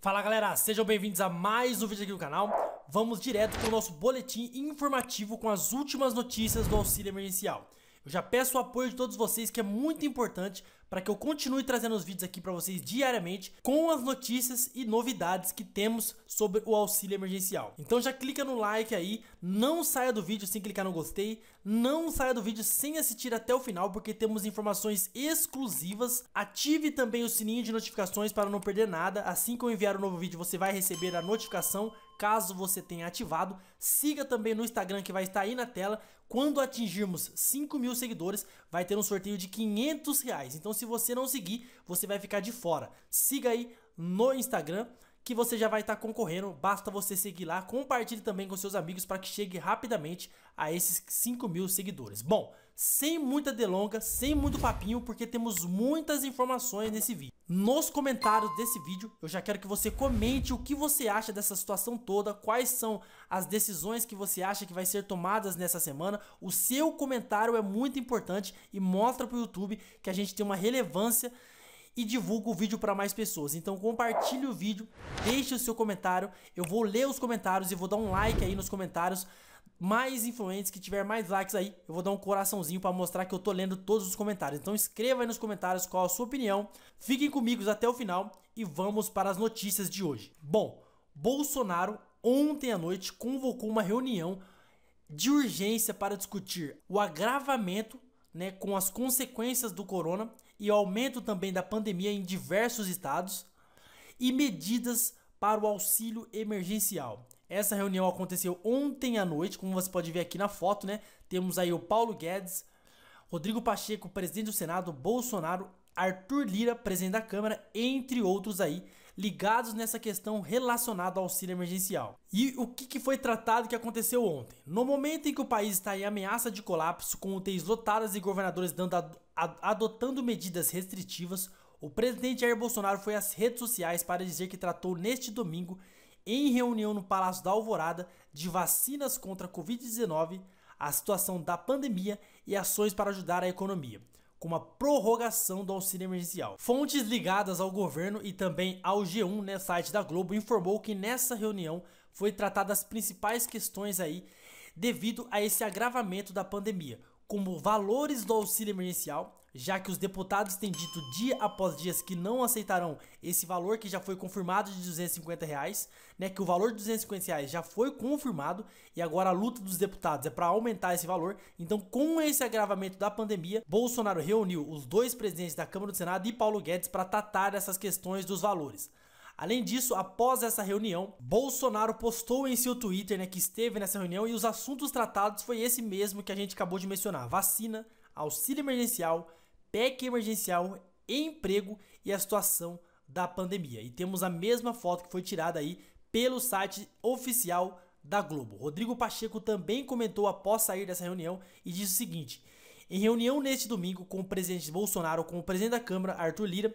Fala galera, sejam bem-vindos a mais um vídeo aqui no canal Vamos direto para o nosso boletim informativo com as últimas notícias do auxílio emergencial eu já peço o apoio de todos vocês, que é muito importante para que eu continue trazendo os vídeos aqui para vocês diariamente com as notícias e novidades que temos sobre o auxílio emergencial. Então já clica no like aí, não saia do vídeo sem clicar no gostei, não saia do vídeo sem assistir até o final porque temos informações exclusivas. Ative também o sininho de notificações para não perder nada. Assim que eu enviar um novo vídeo, você vai receber a notificação caso você tenha ativado. Siga também no Instagram que vai estar aí na tela. Quando atingirmos 5 mil seguidores, vai ter um sorteio de 500 reais. Então se você não seguir, você vai ficar de fora. Siga aí no Instagram que você já vai estar tá concorrendo. Basta você seguir lá, compartilhe também com seus amigos para que chegue rapidamente a esses 5 mil seguidores. Bom, sem muita delonga, sem muito papinho, porque temos muitas informações nesse vídeo. Nos comentários desse vídeo, eu já quero que você comente o que você acha dessa situação toda, quais são as decisões que você acha que vai ser tomadas nessa semana. O seu comentário é muito importante e mostra para o YouTube que a gente tem uma relevância e divulga o vídeo para mais pessoas. Então compartilhe o vídeo, deixe o seu comentário, eu vou ler os comentários e vou dar um like aí nos comentários mais influentes, que tiver mais likes aí, eu vou dar um coraçãozinho para mostrar que eu tô lendo todos os comentários. Então escreva aí nos comentários qual a sua opinião. Fiquem comigo até o final e vamos para as notícias de hoje. Bom, Bolsonaro ontem à noite convocou uma reunião de urgência para discutir o agravamento né, com as consequências do corona e o aumento também da pandemia em diversos estados e medidas para o auxílio emergencial. Essa reunião aconteceu ontem à noite, como você pode ver aqui na foto, né? Temos aí o Paulo Guedes, Rodrigo Pacheco, presidente do Senado, Bolsonaro, Arthur Lira, presidente da Câmara, entre outros aí, ligados nessa questão relacionada ao auxílio emergencial. E o que, que foi tratado que aconteceu ontem? No momento em que o país está em ameaça de colapso, com UTIs lotadas e governadores ad adotando medidas restritivas, o presidente Jair Bolsonaro foi às redes sociais para dizer que tratou neste domingo em reunião no Palácio da Alvorada de vacinas contra a Covid-19, a situação da pandemia e ações para ajudar a economia, com a prorrogação do auxílio emergencial. Fontes ligadas ao governo e também ao G1, né, site da Globo, informou que nessa reunião foi tratada as principais questões aí devido a esse agravamento da pandemia, como valores do auxílio emergencial, já que os deputados têm dito dia após dia que não aceitarão esse valor que já foi confirmado de 250 reais, né? Que o valor de 250 reais já foi confirmado e agora a luta dos deputados é para aumentar esse valor. Então, com esse agravamento da pandemia, Bolsonaro reuniu os dois presidentes da Câmara do Senado e Paulo Guedes para tratar essas questões dos valores. Além disso, após essa reunião, Bolsonaro postou em seu Twitter né, que esteve nessa reunião e os assuntos tratados foi esse mesmo que a gente acabou de mencionar: vacina, auxílio emergencial, PEC emergencial, emprego e a situação da pandemia. E temos a mesma foto que foi tirada aí pelo site oficial da Globo. Rodrigo Pacheco também comentou após sair dessa reunião e disse o seguinte: em reunião neste domingo com o presidente Bolsonaro, com o presidente da Câmara, Arthur Lira,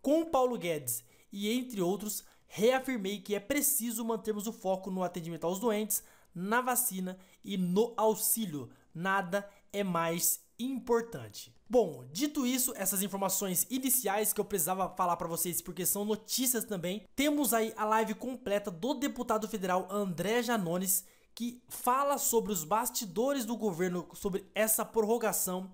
com Paulo Guedes e, entre outros, reafirmei que é preciso mantermos o foco no atendimento aos doentes, na vacina e no auxílio. Nada é mais importante. Bom, dito isso, essas informações iniciais que eu precisava falar para vocês porque são notícias também, temos aí a live completa do deputado federal André Janones que fala sobre os bastidores do governo sobre essa prorrogação,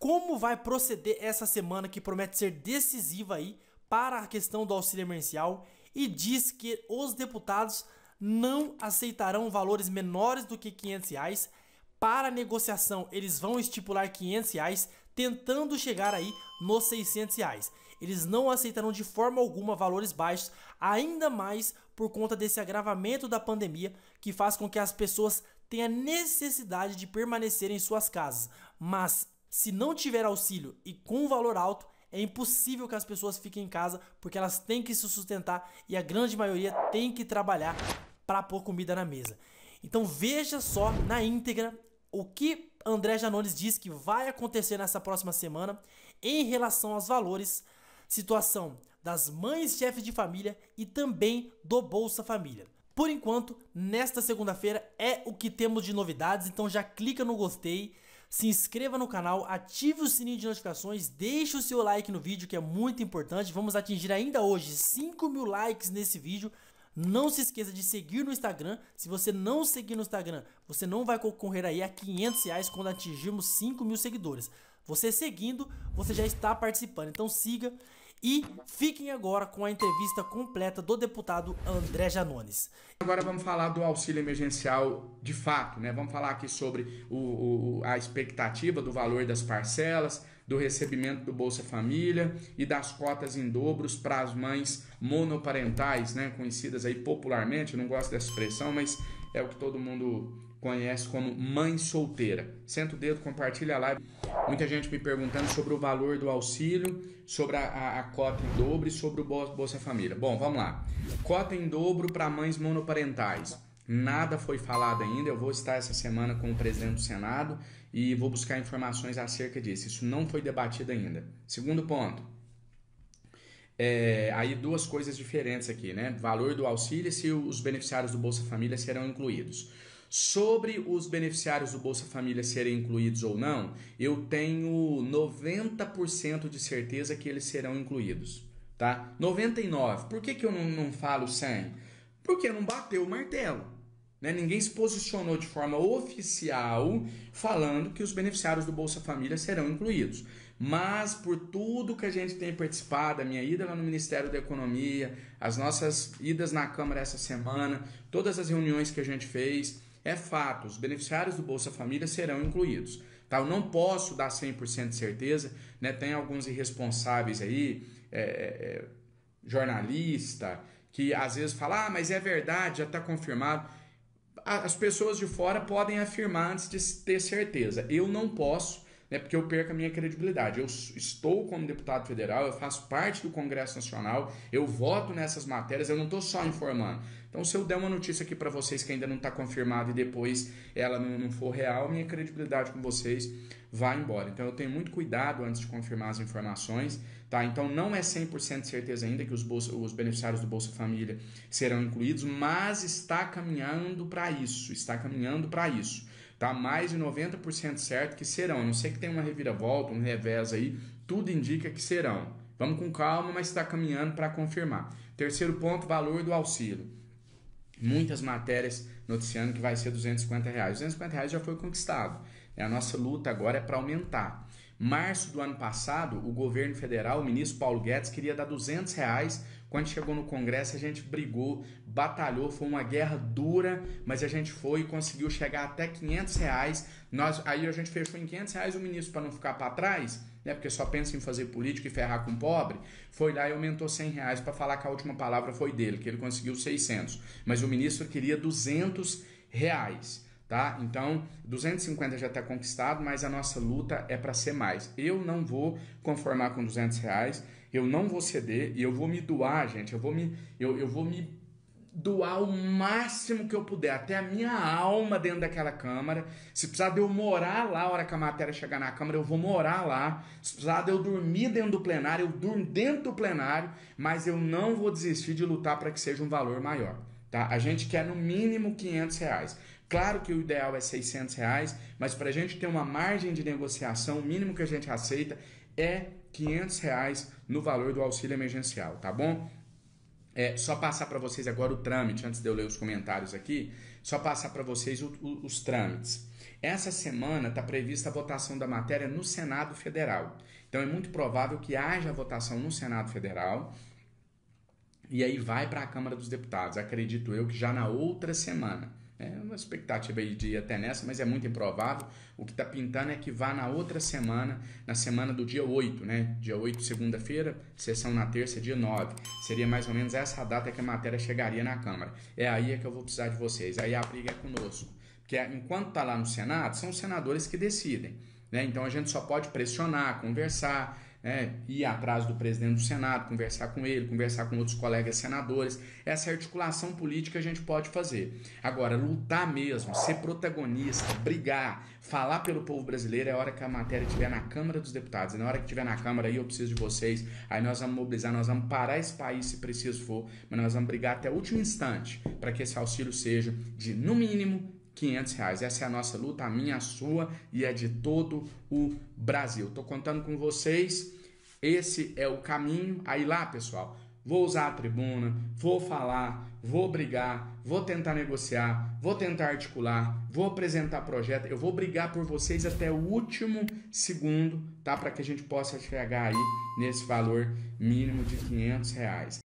como vai proceder essa semana que promete ser decisiva aí para a questão do auxílio emergencial e diz que os deputados não aceitarão valores menores do que 500 reais. Para negociação, eles vão estipular 500 reais, tentando chegar aí nos 600 reais. Eles não aceitarão de forma alguma valores baixos, ainda mais por conta desse agravamento da pandemia que faz com que as pessoas tenham necessidade de permanecer em suas casas. Mas se não tiver auxílio e com valor alto, é impossível que as pessoas fiquem em casa porque elas têm que se sustentar e a grande maioria tem que trabalhar para pôr comida na mesa. Então veja só na íntegra o que André Janones diz que vai acontecer nessa próxima semana em relação aos valores, situação das mães chefes de família e também do Bolsa Família. Por enquanto, nesta segunda-feira é o que temos de novidades, então já clica no gostei, se inscreva no canal, ative o sininho de notificações, deixe o seu like no vídeo que é muito importante. Vamos atingir ainda hoje 5 mil likes nesse vídeo. Não se esqueça de seguir no Instagram. Se você não seguir no Instagram, você não vai concorrer aí a 500 reais quando atingirmos 5 mil seguidores. Você seguindo, você já está participando. Então siga e fiquem agora com a entrevista completa do deputado André Janones. Agora vamos falar do auxílio emergencial de fato, né? Vamos falar aqui sobre o, o, a expectativa do valor das parcelas, do recebimento do Bolsa Família e das cotas em dobros para as mães monoparentais, né? Conhecidas aí popularmente, não gosto dessa expressão, mas é o que todo mundo conhece como mãe solteira. Senta o dedo, compartilha a live. Muita gente me perguntando sobre o valor do auxílio, sobre a, a, a cota em dobro e sobre o Bolsa Família. Bom, vamos lá. Cota em dobro para mães monoparentais. Nada foi falado ainda. Eu vou estar essa semana com o presidente do Senado e vou buscar informações acerca disso. Isso não foi debatido ainda. Segundo ponto. É, aí duas coisas diferentes aqui, né? Valor do auxílio e se os beneficiários do Bolsa Família serão incluídos. Sobre os beneficiários do Bolsa Família serem incluídos ou não, eu tenho 90% de certeza que eles serão incluídos, tá? 99. Por que, que eu não, não falo 100? Porque não bateu o martelo. Né? Ninguém se posicionou de forma oficial falando que os beneficiários do Bolsa Família serão incluídos. Mas por tudo que a gente tem participado, a minha ida lá no Ministério da Economia, as nossas idas na Câmara essa semana, todas as reuniões que a gente fez, é fato, os beneficiários do Bolsa Família serão incluídos. Tá? Eu não posso dar 100% de certeza, né? tem alguns irresponsáveis aí, é, é, é, jornalista, que às vezes fala, ah, mas é verdade, já está confirmado. As pessoas de fora podem afirmar antes de ter certeza. Eu não posso né, porque eu perco a minha credibilidade. Eu estou como deputado federal, eu faço parte do Congresso Nacional, eu voto nessas matérias, eu não estou só informando. Então, se eu der uma notícia aqui para vocês que ainda não está confirmada e depois ela não, não for real, minha credibilidade com vocês vai embora. Então, eu tenho muito cuidado antes de confirmar as informações, tá? Então, não é 100% certeza ainda que os, bolsa, os beneficiários do Bolsa Família serão incluídos, mas está caminhando para isso, está caminhando para isso. Tá mais de 90% certo que serão. A não sei que tem uma reviravolta, um revés aí, tudo indica que serão. Vamos com calma, mas está caminhando para confirmar. Terceiro ponto, valor do auxílio. Muitas matérias noticiando que vai ser 250 reais. 250 reais já foi conquistado. É, a nossa luta agora é para aumentar março do ano passado, o governo federal, o ministro Paulo Guedes, queria dar 200 reais. Quando chegou no Congresso, a gente brigou, batalhou, foi uma guerra dura, mas a gente foi e conseguiu chegar até 500 reais. Nós, aí a gente fechou em 500 reais o ministro para não ficar para trás, né? Porque só pensa em fazer política e ferrar com o pobre. Foi lá e aumentou 100 reais para falar que a última palavra foi dele, que ele conseguiu 600. Mas o ministro queria 200 reais tá? Então, 250 já está conquistado, mas a nossa luta é para ser mais. Eu não vou conformar com 200 reais, eu não vou ceder e eu vou me doar, gente. Eu vou me, eu, eu vou me doar o máximo que eu puder, até a minha alma dentro daquela câmara. Se precisar de eu morar lá a hora que a matéria chegar na câmara, eu vou morar lá. Se precisar de eu dormir dentro do plenário, eu durmo dentro do plenário, mas eu não vou desistir de lutar para que seja um valor maior. Tá? A gente quer no mínimo 500 reais. Claro que o ideal é 600 reais, mas para a gente ter uma margem de negociação, o mínimo que a gente aceita é 500 reais no valor do auxílio emergencial, tá bom? É, só passar para vocês agora o trâmite, antes de eu ler os comentários aqui, só passar para vocês o, o, os trâmites. Essa semana está prevista a votação da matéria no Senado Federal. Então é muito provável que haja votação no Senado Federal e aí vai para a Câmara dos Deputados, acredito eu que já na outra semana. É uma expectativa de ir até nessa, mas é muito improvável. O que está pintando é que vá na outra semana, na semana do dia 8, né? Dia 8, segunda-feira, sessão na terça, dia 9. Seria mais ou menos essa data que a matéria chegaria na Câmara. É aí é que eu vou precisar de vocês. Aí a briga é conosco. Porque enquanto está lá no Senado, são os senadores que decidem. Né? Então a gente só pode pressionar, conversar, né, ir atrás do presidente do Senado, conversar com ele, conversar com outros colegas senadores. Essa articulação política a gente pode fazer. Agora, lutar mesmo, ser protagonista, brigar, falar pelo povo brasileiro é a hora que a matéria estiver na Câmara dos Deputados. E na hora que estiver na Câmara, aí eu preciso de vocês, aí nós vamos mobilizar, nós vamos parar esse país se preciso for, mas nós vamos brigar até o último instante para que esse auxílio seja de, no mínimo, 500 reais. Essa é a nossa luta, a minha, a sua e a é de todo o Brasil. Tô contando com vocês. Esse é o caminho. Aí lá, pessoal, vou usar a tribuna, vou falar, vou brigar, vou tentar negociar, vou tentar articular, vou apresentar projeto, eu vou brigar por vocês até o último segundo, tá? Para que a gente possa chegar aí nesse valor mínimo de 500 reais.